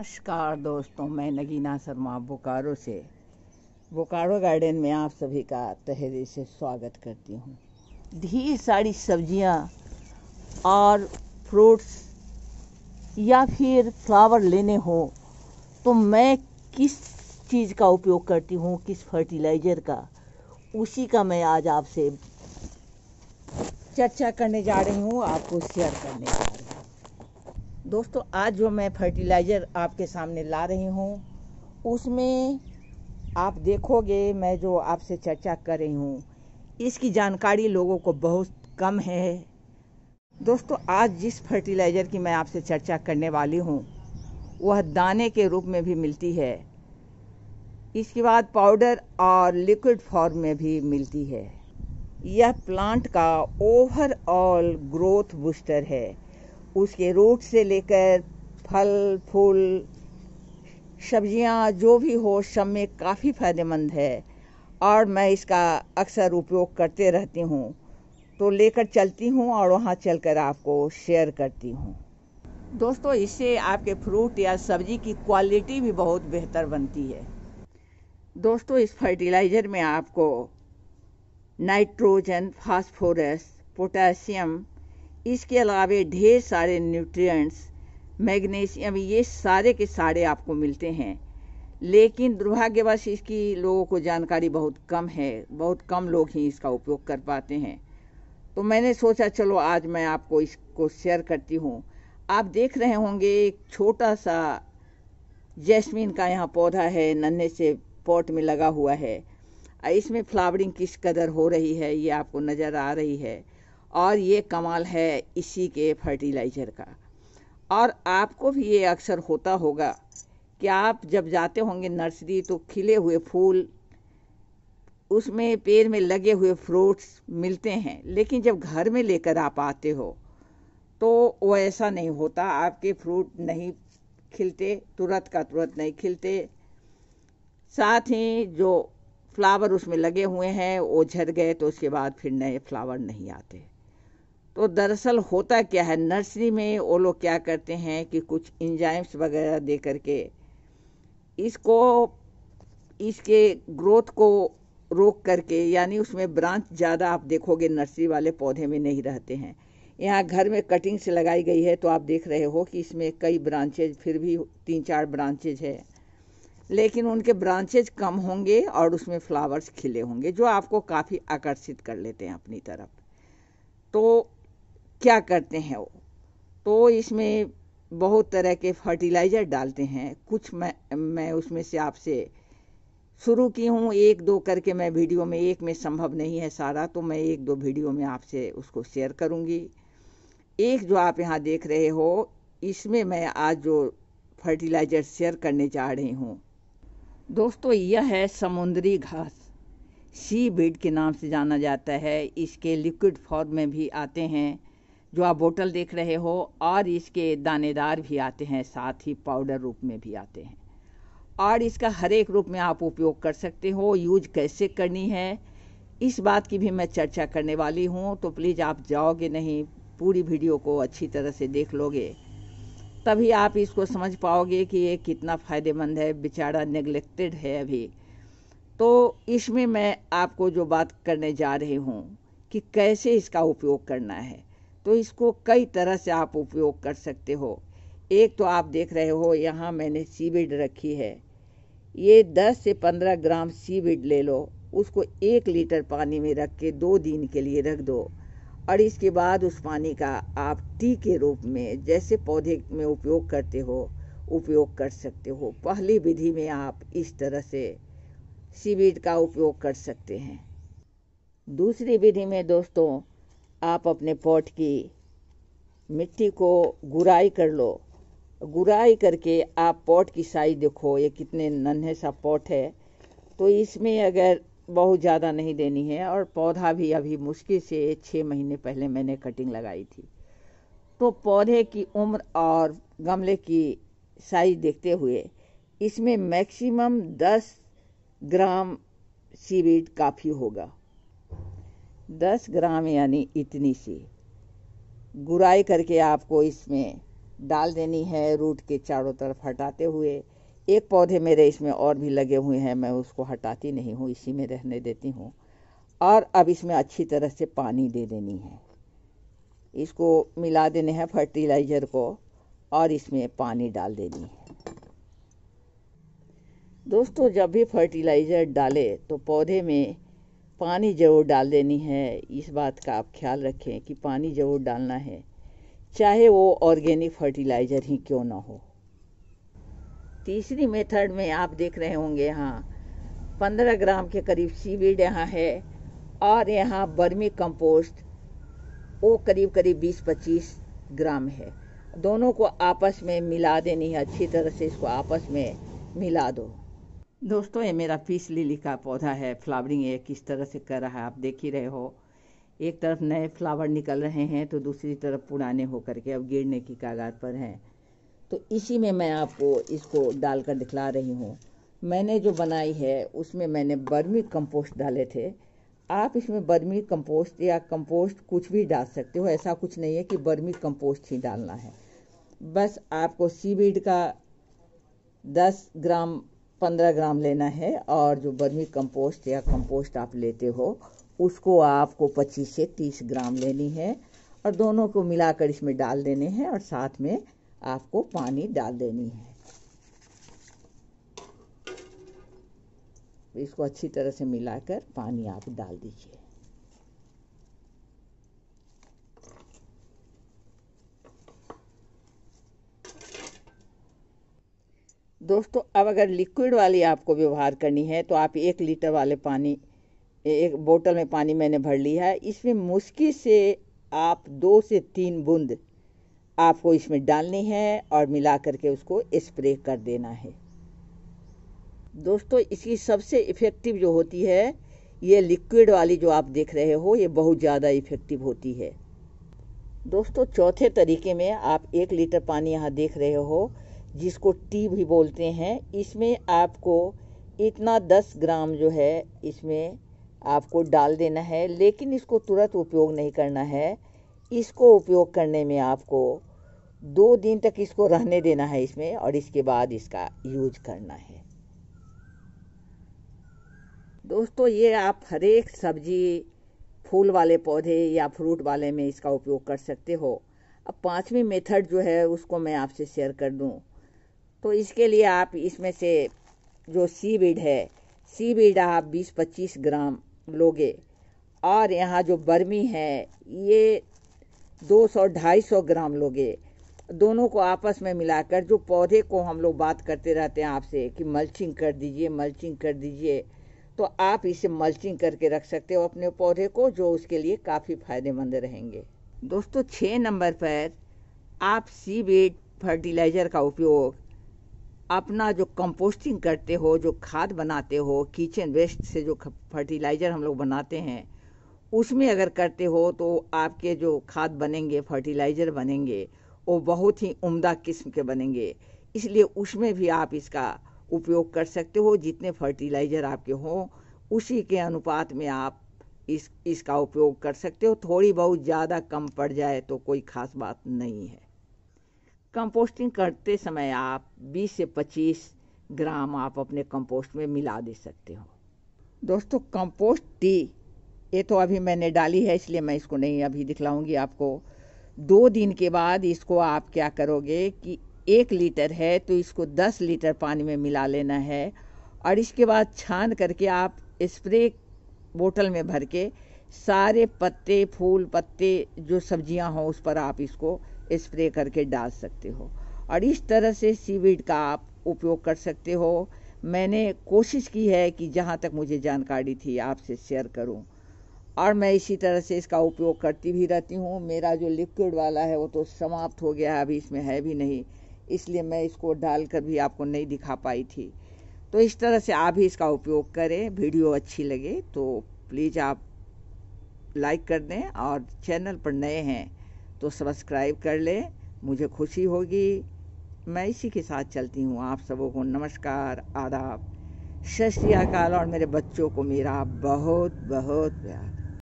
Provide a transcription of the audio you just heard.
नमस्कार दोस्तों मैं नगीना शर्मा बोकारो से बोकारो गार्डन में आप सभी का तहरे से स्वागत करती हूँ ढेर सारी सब्जियाँ और फ्रूट्स या फिर फ्लावर लेने हो तो मैं किस चीज़ का उपयोग करती हूँ किस फर्टिलाइज़र का उसी का मैं आज आपसे चर्चा करने जा रही हूँ आपको शेयर करने जा रही दोस्तों आज जो मैं फर्टिलाइज़र आपके सामने ला रही हूँ उसमें आप देखोगे मैं जो आपसे चर्चा कर रही हूँ इसकी जानकारी लोगों को बहुत कम है दोस्तों आज जिस फर्टिलाइज़र की मैं आपसे चर्चा करने वाली हूँ वह दाने के रूप में भी मिलती है इसके बाद पाउडर और लिक्विड फॉर्म में भी मिलती है यह प्लांट का ओवरऑल ग्रोथ बूस्टर है उसके रूट से लेकर फल फूल सब्जियाँ जो भी हो सब में काफ़ी फ़ायदेमंद है और मैं इसका अक्सर उपयोग करते रहती हूँ तो लेकर चलती हूँ और वहाँ चलकर आपको शेयर करती हूँ दोस्तों इससे आपके फ्रूट या सब्जी की क्वालिटी भी बहुत बेहतर बनती है दोस्तों इस फर्टिलाइज़र में आपको नाइट्रोजन फास्फोरस पोटाशियम इसके अलावे ढेर सारे न्यूट्रिएंट्स मैग्नीशियम ये सारे के सारे आपको मिलते हैं लेकिन दुर्भाग्यवश इसकी लोगों को जानकारी बहुत कम है बहुत कम लोग ही इसका उपयोग कर पाते हैं तो मैंने सोचा चलो आज मैं आपको इसको शेयर करती हूँ आप देख रहे होंगे एक छोटा सा जैस्मिन का यहाँ पौधा है नन्हे से पॉट में लगा हुआ है इसमें फ्लावरिंग किस कदर हो रही है ये आपको नज़र आ रही है और ये कमाल है इसी के फर्टिलाइज़र का और आपको भी ये अक्सर होता होगा कि आप जब जाते होंगे नर्सरी तो खिले हुए फूल उसमें पेड़ में लगे हुए फ्रूट्स मिलते हैं लेकिन जब घर में लेकर आप आते हो तो वो ऐसा नहीं होता आपके फ्रूट नहीं खिलते तुरंत का तुरंत नहीं खिलते साथ ही जो फ्लावर उसमें लगे हुए हैं वो झड़ गए तो उसके बाद फिर नए फ्लावर नहीं आते तो दरअसल होता क्या है नर्सरी में वो लोग क्या करते हैं कि कुछ इंजाइम्स वगैरह दे करके इसको इसके ग्रोथ को रोक करके यानी उसमें ब्रांच ज़्यादा आप देखोगे नर्सरी वाले पौधे में नहीं रहते हैं यहाँ घर में कटिंग से लगाई गई है तो आप देख रहे हो कि इसमें कई ब्रांचेज फिर भी तीन चार ब्रांचेज है लेकिन उनके ब्रांचेज कम होंगे और उसमें फ्लावर्स खिले होंगे जो आपको काफ़ी आकर्षित कर लेते हैं अपनी तरफ तो क्या करते हैं वो तो इसमें बहुत तरह के फर्टिलाइज़र डालते हैं कुछ मैं मैं उसमें से आपसे शुरू की हूँ एक दो करके मैं वीडियो में एक में संभव नहीं है सारा तो मैं एक दो वीडियो में आपसे उसको शेयर करूँगी एक जो आप यहाँ देख रहे हो इसमें मैं आज जो फर्टिलाइज़र शेयर करने जा रही हूँ दोस्तों यह है समुद्री घास सी बीड के नाम से जाना जाता है इसके लिक्विड फॉर्म में भी आते हैं जो आप बोतल देख रहे हो और इसके दानेदार भी आते हैं साथ ही पाउडर रूप में भी आते हैं और इसका हर एक रूप में आप उपयोग कर सकते हो यूज कैसे करनी है इस बात की भी मैं चर्चा करने वाली हूँ तो प्लीज़ आप जाओगे नहीं पूरी वीडियो को अच्छी तरह से देख लोगे तभी आप इसको समझ पाओगे कि ये कितना फ़ायदेमंद है बेचारा नेगलेक्टेड है अभी तो इसमें मैं आपको जो बात करने जा रही हूँ कि कैसे इसका उपयोग करना है तो इसको कई तरह से आप उपयोग कर सकते हो एक तो आप देख रहे हो यहाँ मैंने सीविड रखी है ये 10 से 15 ग्राम सीविड ले लो उसको एक लीटर पानी में रख के दो दिन के लिए रख दो और इसके बाद उस पानी का आप टी के रूप में जैसे पौधे में उपयोग करते हो उपयोग कर सकते हो पहली विधि में आप इस तरह से सीविड का उपयोग कर सकते हैं दूसरी विधि में दोस्तों आप अपने पॉट की मिट्टी को गुराई कर लो गुराई करके आप पॉट की साइज देखो ये कितने नन्हे सा पॉट है तो इसमें अगर बहुत ज़्यादा नहीं देनी है और पौधा भी अभी मुश्किल से छः महीने पहले मैंने कटिंग लगाई थी तो पौधे की उम्र और गमले की साइज देखते हुए इसमें मैक्सिमम दस ग्राम सीवीड काफ़ी होगा दस ग्राम यानी इतनी सी गुराई करके आपको इसमें डाल देनी है रूट के चारों तरफ हटाते हुए एक पौधे मेरे इसमें और भी लगे हुए हैं मैं उसको हटाती नहीं हूँ इसी में रहने देती हूँ और अब इसमें अच्छी तरह से पानी दे देनी है इसको मिला देने हैं फर्टिलाइज़र को और इसमें पानी डाल देनी है दोस्तों जब भी फर्टिलाइज़र डाले तो पौधे में पानी ज़रूर डाल देनी है इस बात का आप ख्याल रखें कि पानी ज़रूर डालना है चाहे वो ऑर्गेनिक फर्टिलाइज़र ही क्यों ना हो तीसरी मेथड में आप देख रहे होंगे यहाँ पंद्रह ग्राम के करीब सीवीड यहाँ है और यहाँ बर्मी कंपोस्ट वो करीब करीब बीस पच्चीस ग्राम है दोनों को आपस में मिला देनी है अच्छी तरह से इसको आपस में मिला दो दोस्तों ये मेरा पीस लिली का पौधा है फ्लावरिंग ये किस तरह से कर रहा है आप देख ही रहे हो एक तरफ नए फ्लावर निकल रहे हैं तो दूसरी तरफ पुराने होकर के अब गिरने की कागार पर हैं तो इसी में मैं आपको इसको डालकर दिखला रही हूँ मैंने जो बनाई है उसमें मैंने बर्मी कंपोस्ट डाले थे आप इसमें बर्मी कंपोस्ट या कंपोस्ट कुछ भी डाल सकते हो ऐसा कुछ नहीं है कि बर्मी कंपोस्ट ही डालना है बस आपको सीवीड का 10 ग्राम पंद्रह ग्राम लेना है और जो बर्मी कंपोस्ट या कंपोस्ट आप लेते हो उसको आपको पच्चीस से तीस ग्राम लेनी है और दोनों को मिलाकर इसमें डाल देने हैं और साथ में आपको पानी डाल देनी है इसको अच्छी तरह से मिलाकर पानी आप डाल दीजिए दोस्तों अब अगर लिक्विड वाली आपको व्यवहार करनी है तो आप एक लीटर वाले पानी एक बोतल में पानी मैंने भर लिया है इसमें मुश्किल से आप दो से तीन बूंद आपको इसमें डालनी है और मिला करके उसको स्प्रे कर देना है दोस्तों इसकी सबसे इफ़ेक्टिव जो होती है ये लिक्विड वाली जो आप देख रहे हो ये बहुत ज़्यादा इफ़ेक्टिव होती है दोस्तों चौथे तरीके में आप एक लीटर पानी यहाँ देख रहे हो जिसको टी भी बोलते हैं इसमें आपको इतना दस ग्राम जो है इसमें आपको डाल देना है लेकिन इसको तुरंत उपयोग नहीं करना है इसको उपयोग करने में आपको दो दिन तक इसको रहने देना है इसमें और इसके बाद इसका यूज करना है दोस्तों ये आप हरेक सब्जी फूल वाले पौधे या फ्रूट वाले में इसका उपयोग कर सकते हो अब पांचवी मेथड जो है उसको मैं आपसे शेयर कर दूं तो इसके लिए आप इसमें से जो सी बीड है सी बीड आप 20-25 ग्राम लोगे और यहाँ जो बर्मी है ये 200-250 ग्राम लोगे दोनों को आपस में मिलाकर जो पौधे को हम लोग बात करते रहते हैं आपसे कि मल्चिंग कर दीजिए मल्चिंग कर दीजिए तो आप इसे मल्चिंग करके रख सकते हो अपने पौधे को जो उसके लिए काफ़ी फायदेमंद रहेंगे दोस्तों छः नंबर पर आप सी बीड फर्टिलाइज़र का उपयोग अपना जो कंपोस्टिंग करते हो जो खाद बनाते हो किचन वेस्ट से जो फर्टिलाइज़र हम लोग बनाते हैं उसमें अगर करते हो तो आपके जो खाद बनेंगे फर्टिलाइज़र बनेंगे वो बहुत ही उम्दा किस्म के बनेंगे इसलिए उसमें भी आप इसका उपयोग कर सकते हो जितने फर्टिलाइज़र आपके हों उसी के अनुपात में आप इस इसका उपयोग कर सकते हो थोड़ी बहुत ज़्यादा कम पड़ जाए तो कोई ख़ास बात नहीं है कंपोस्टिंग करते समय आप 20 से 25 ग्राम आप अपने कंपोस्ट में मिला दे सकते हो दोस्तों कंपोस्ट टी ये तो अभी मैंने डाली है इसलिए मैं इसको नहीं अभी दिखलाऊंगी आपको दो दिन के बाद इसको आप क्या करोगे कि एक लीटर है तो इसको दस लीटर पानी में मिला लेना है और इसके बाद छान करके आप स्प्रे बोतल में भर के सारे पत्ते फूल पत्ते जो सब्जियां हों उस पर आप इसको स्प्रे करके डाल सकते हो और इस तरह से सीवीड का आप उपयोग कर सकते हो मैंने कोशिश की है कि जहाँ तक मुझे जानकारी थी आपसे शेयर करूँ और मैं इसी तरह से इसका उपयोग करती भी रहती हूँ मेरा जो लिक्विड वाला है वो तो समाप्त हो गया है अभी इसमें है भी नहीं इसलिए मैं इसको डालकर भी आपको नहीं दिखा पाई थी तो इस तरह से आप भी इसका उपयोग करें वीडियो अच्छी लगे तो प्लीज़ आप लाइक कर दें और चैनल पर नए हैं तो सब्सक्राइब कर लें मुझे खुशी होगी मैं इसी के साथ चलती हूँ आप सबों को नमस्कार आदाब सत अकाल और मेरे बच्चों को मेरा बहुत बहुत प्यार